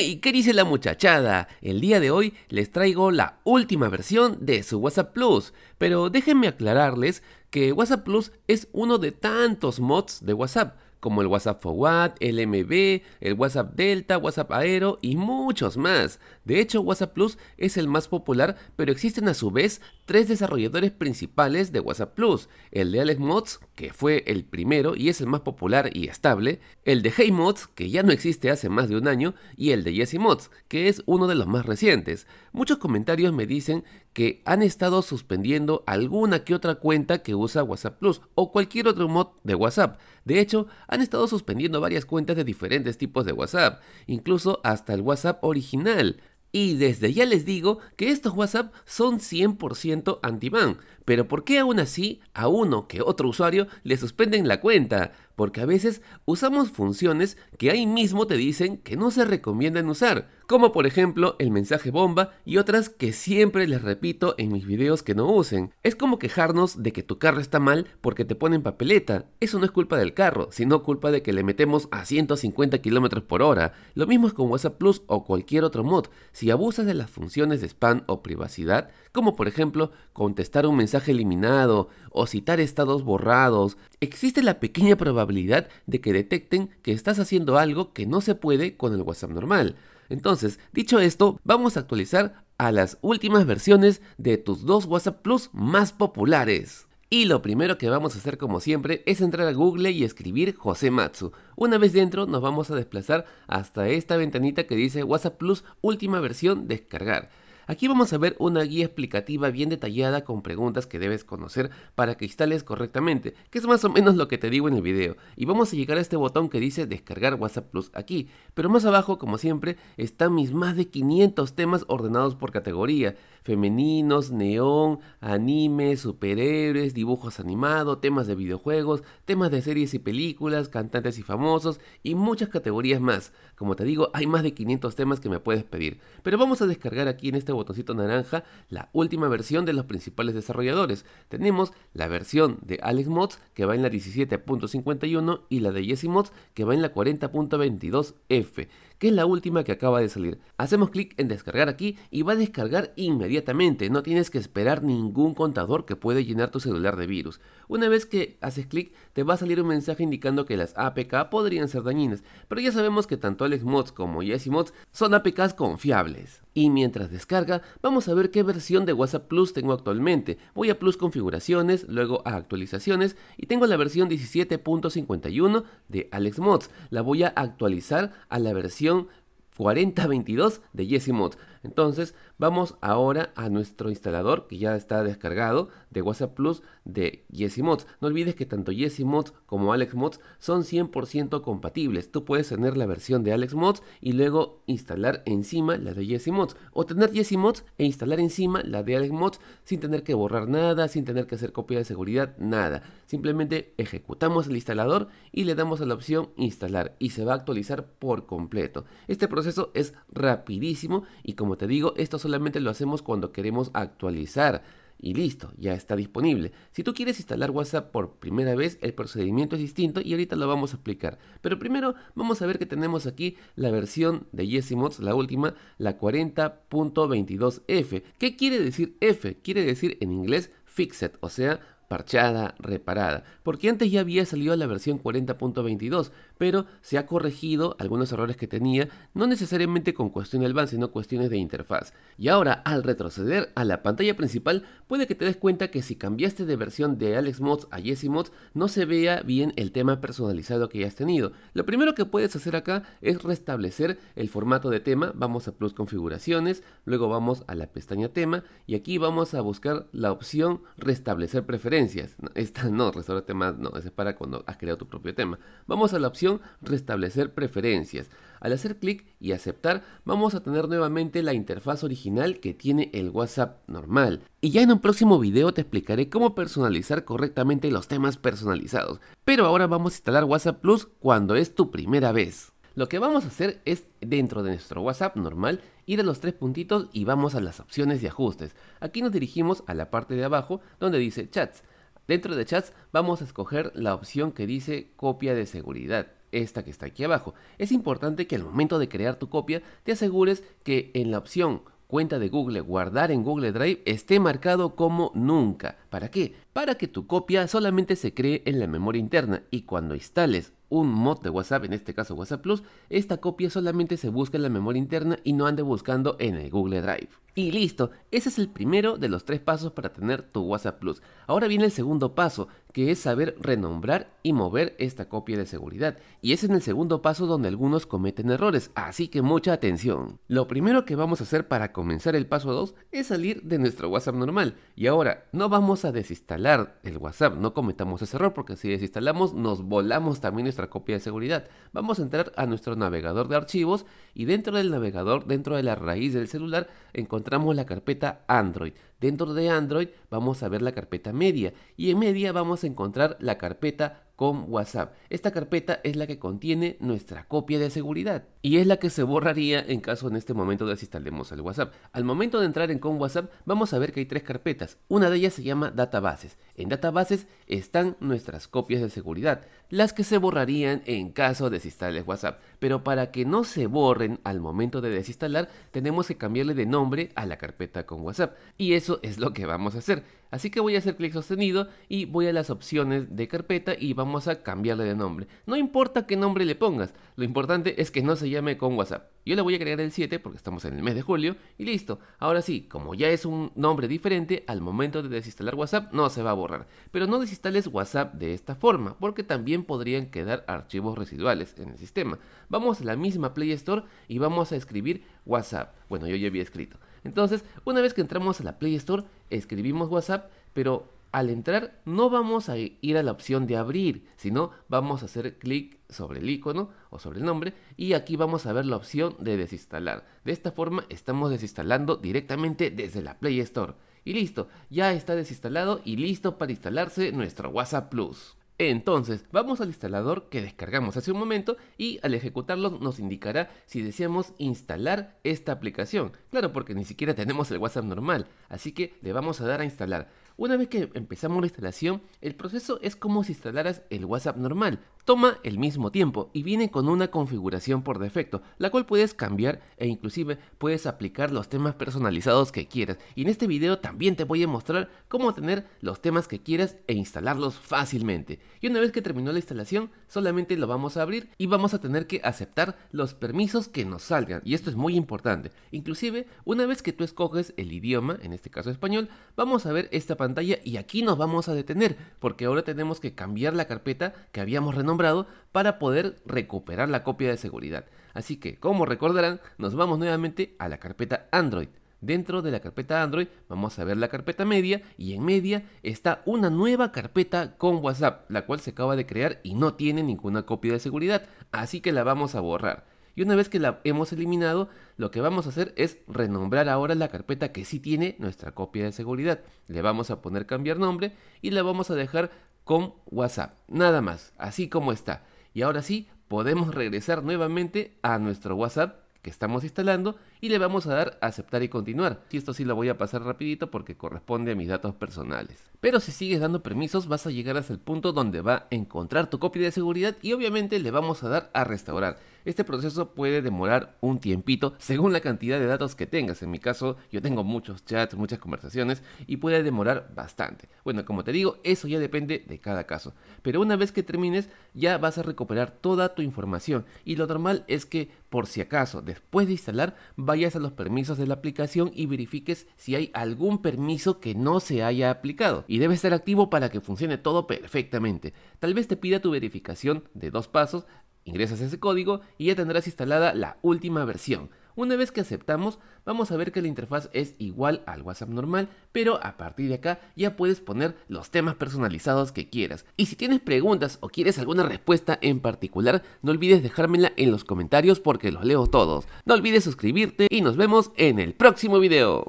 ¿Y qué dice la muchachada? El día de hoy les traigo la última versión de su WhatsApp Plus, pero déjenme aclararles que WhatsApp Plus es uno de tantos mods de WhatsApp como el WhatsApp Forward, el MB, el WhatsApp Delta, WhatsApp Aero y muchos más. De hecho, WhatsApp Plus es el más popular, pero existen a su vez tres desarrolladores principales de WhatsApp Plus. El de Alex Mods, que fue el primero y es el más popular y estable, el de Hey Mods, que ya no existe hace más de un año, y el de Jesse Mods, que es uno de los más recientes. Muchos comentarios me dicen que han estado suspendiendo alguna que otra cuenta que usa WhatsApp Plus o cualquier otro mod de WhatsApp. De hecho, han estado suspendiendo varias cuentas de diferentes tipos de WhatsApp, incluso hasta el WhatsApp original. Y desde ya les digo que estos WhatsApp son 100% anti-ban, pero ¿por qué aún así a uno que otro usuario le suspenden la cuenta? Porque a veces usamos funciones que ahí mismo te dicen que no se recomiendan usar, como por ejemplo el mensaje bomba y otras que siempre les repito en mis videos que no usen. Es como quejarnos de que tu carro está mal porque te ponen papeleta. Eso no es culpa del carro, sino culpa de que le metemos a 150 km por hora. Lo mismo es con WhatsApp Plus o cualquier otro mod. Si abusas de las funciones de spam o privacidad, como por ejemplo contestar un mensaje eliminado o citar estados borrados, existe la pequeña probabilidad de que detecten que estás haciendo algo que no se puede con el WhatsApp normal. Entonces, dicho esto, vamos a actualizar a las últimas versiones de tus dos WhatsApp Plus más populares. Y lo primero que vamos a hacer como siempre es entrar a Google y escribir José Matsu. Una vez dentro nos vamos a desplazar hasta esta ventanita que dice WhatsApp Plus última versión descargar. Aquí vamos a ver una guía explicativa bien detallada con preguntas que debes conocer para que instales correctamente, que es más o menos lo que te digo en el video. Y vamos a llegar a este botón que dice descargar WhatsApp Plus aquí, pero más abajo como siempre están mis más de 500 temas ordenados por categoría, femeninos, neón, anime, superhéroes, dibujos animados, temas de videojuegos, temas de series y películas, cantantes y famosos y muchas categorías más. Como te digo, hay más de 500 temas que me puedes pedir, pero vamos a descargar aquí en este botoncito naranja la última versión de los principales desarrolladores. Tenemos la versión de Alex Mods que va en la 17.51 y la de Jesse Mods que va en la 40.22F que es la última que acaba de salir. Hacemos clic en descargar aquí y va a descargar inmediatamente, no tienes que esperar ningún contador que puede llenar tu celular de virus. Una vez que haces clic te va a salir un mensaje indicando que las APK podrían ser dañinas, pero ya sabemos que tanto AlexMods como YesiMods son APKs confiables. Y mientras descarga, vamos a ver qué versión de WhatsApp Plus tengo actualmente. Voy a Plus Configuraciones, luego a Actualizaciones y tengo la versión 17.51 de AlexMods. La voy a actualizar a la versión 4022 de Jesse entonces vamos ahora a nuestro instalador que ya está descargado de WhatsApp Plus de Mods. No olvides que tanto Mods como Mods son 100% compatibles. Tú puedes tener la versión de Mods y luego instalar encima la de Mods o tener Mods e instalar encima la de Mods sin tener que borrar nada, sin tener que hacer copia de seguridad, nada. Simplemente ejecutamos el instalador y le damos a la opción instalar y se va a actualizar por completo. Este proceso es rapidísimo y como como te digo, esto solamente lo hacemos cuando queremos actualizar. Y listo, ya está disponible. Si tú quieres instalar WhatsApp por primera vez, el procedimiento es distinto y ahorita lo vamos a explicar. Pero primero vamos a ver que tenemos aquí la versión de Yesimods, la última, la 40.22F. ¿Qué quiere decir F? Quiere decir en inglés fixed, o sea, parchada, reparada, porque antes ya había salido la versión 40.22, pero se ha corregido algunos errores que tenía, no necesariamente con cuestión de van sino cuestiones de interfaz. Y ahora, al retroceder a la pantalla principal, puede que te des cuenta que si cambiaste de versión de Alex Mods a Jesse Mods, no se vea bien el tema personalizado que hayas tenido. Lo primero que puedes hacer acá es restablecer el formato de tema, vamos a plus configuraciones, luego vamos a la pestaña tema, y aquí vamos a buscar la opción restablecer preferencias esta no, restaurar temas no, ese es para cuando has creado tu propio tema. Vamos a la opción restablecer preferencias. Al hacer clic y aceptar, vamos a tener nuevamente la interfaz original que tiene el WhatsApp normal. Y ya en un próximo video te explicaré cómo personalizar correctamente los temas personalizados. Pero ahora vamos a instalar WhatsApp Plus cuando es tu primera vez. Lo que vamos a hacer es dentro de nuestro WhatsApp normal ir a los tres puntitos y vamos a las opciones de ajustes. Aquí nos dirigimos a la parte de abajo donde dice chats. Dentro de chats vamos a escoger la opción que dice copia de seguridad esta que está aquí abajo. Es importante que al momento de crear tu copia te asegures que en la opción cuenta de Google, guardar en Google Drive, esté marcado como nunca. ¿Para qué? Para que tu copia solamente se cree en la memoria interna y cuando instales un mod de WhatsApp, en este caso WhatsApp Plus, esta copia solamente se busca en la memoria interna y no ande buscando en el Google Drive. Y listo, ese es el primero de los tres pasos para tener tu WhatsApp Plus. Ahora viene el segundo paso, que es saber renombrar y mover esta copia de seguridad. Y es en el segundo paso donde algunos cometen errores, así que mucha atención. Lo primero que vamos a hacer para comenzar el paso 2 es salir de nuestro WhatsApp normal. Y ahora, no vamos a desinstalar el WhatsApp, no cometamos ese error porque si desinstalamos nos volamos también nuestra copia de seguridad. Vamos a entrar a nuestro navegador de archivos y dentro del navegador, dentro de la raíz del celular, encontramos la carpeta Android. Dentro de Android vamos a ver la carpeta media y en media vamos a encontrar la carpeta con WhatsApp. Esta carpeta es la que contiene nuestra copia de seguridad y es la que se borraría en caso en este momento desinstalemos el WhatsApp. Al momento de entrar en con WhatsApp vamos a ver que hay tres carpetas. Una de ellas se llama databases. En databases están nuestras copias de seguridad, las que se borrarían en caso desinstales WhatsApp. Pero para que no se borren al momento de desinstalar tenemos que cambiarle de nombre a la carpeta con WhatsApp y eso es lo que vamos a hacer. Así que voy a hacer clic sostenido y voy a las opciones de carpeta y vamos a cambiarle de nombre. No importa qué nombre le pongas, lo importante es que no se llame con WhatsApp. Yo le voy a agregar el 7 porque estamos en el mes de julio y listo. Ahora sí, como ya es un nombre diferente, al momento de desinstalar WhatsApp no se va a borrar. Pero no desinstales WhatsApp de esta forma porque también podrían quedar archivos residuales en el sistema. Vamos a la misma Play Store y vamos a escribir WhatsApp. Bueno, yo ya había escrito. Entonces, una vez que entramos a la Play Store, escribimos WhatsApp, pero al entrar no vamos a ir a la opción de abrir, sino vamos a hacer clic sobre el icono o sobre el nombre y aquí vamos a ver la opción de desinstalar. De esta forma estamos desinstalando directamente desde la Play Store. Y listo, ya está desinstalado y listo para instalarse nuestro WhatsApp Plus. Entonces, vamos al instalador que descargamos hace un momento y al ejecutarlo nos indicará si deseamos instalar esta aplicación. Claro, porque ni siquiera tenemos el WhatsApp normal, así que le vamos a dar a instalar. Una vez que empezamos la instalación, el proceso es como si instalaras el WhatsApp normal. Toma el mismo tiempo y viene con una configuración por defecto, la cual puedes cambiar e inclusive puedes aplicar los temas personalizados que quieras. Y en este video también te voy a mostrar cómo tener los temas que quieras e instalarlos fácilmente. Y una vez que terminó la instalación, solamente lo vamos a abrir y vamos a tener que aceptar los permisos que nos salgan. Y esto es muy importante. Inclusive, una vez que tú escoges el idioma, en este caso español, vamos a ver esta pantalla y aquí nos vamos a detener porque ahora tenemos que cambiar la carpeta que habíamos renombrado para poder recuperar la copia de seguridad. Así que, como recordarán, nos vamos nuevamente a la carpeta Android. Dentro de la carpeta Android vamos a ver la carpeta media y en media está una nueva carpeta con WhatsApp, la cual se acaba de crear y no tiene ninguna copia de seguridad, así que la vamos a borrar. Y una vez que la hemos eliminado, lo que vamos a hacer es renombrar ahora la carpeta que sí tiene nuestra copia de seguridad. Le vamos a poner cambiar nombre y la vamos a dejar con WhatsApp. Nada más, así como está. Y ahora sí, podemos regresar nuevamente a nuestro WhatsApp que estamos instalando y le vamos a dar a aceptar y continuar. Y esto sí lo voy a pasar rapidito porque corresponde a mis datos personales. Pero si sigues dando permisos vas a llegar hasta el punto donde va a encontrar tu copia de seguridad y obviamente le vamos a dar a restaurar. Este proceso puede demorar un tiempito según la cantidad de datos que tengas. En mi caso yo tengo muchos chats, muchas conversaciones y puede demorar bastante. Bueno, como te digo, eso ya depende de cada caso. Pero una vez que termines ya vas a recuperar toda tu información y lo normal es que por si acaso después de instalar vayas a los permisos de la aplicación y verifiques si hay algún permiso que no se haya aplicado. Y debe estar activo para que funcione todo perfectamente. Tal vez te pida tu verificación de dos pasos, ingresas ese código y ya tendrás instalada la última versión. Una vez que aceptamos, vamos a ver que la interfaz es igual al WhatsApp normal, pero a partir de acá ya puedes poner los temas personalizados que quieras. Y si tienes preguntas o quieres alguna respuesta en particular, no olvides dejármela en los comentarios porque los leo todos. No olvides suscribirte y nos vemos en el próximo video.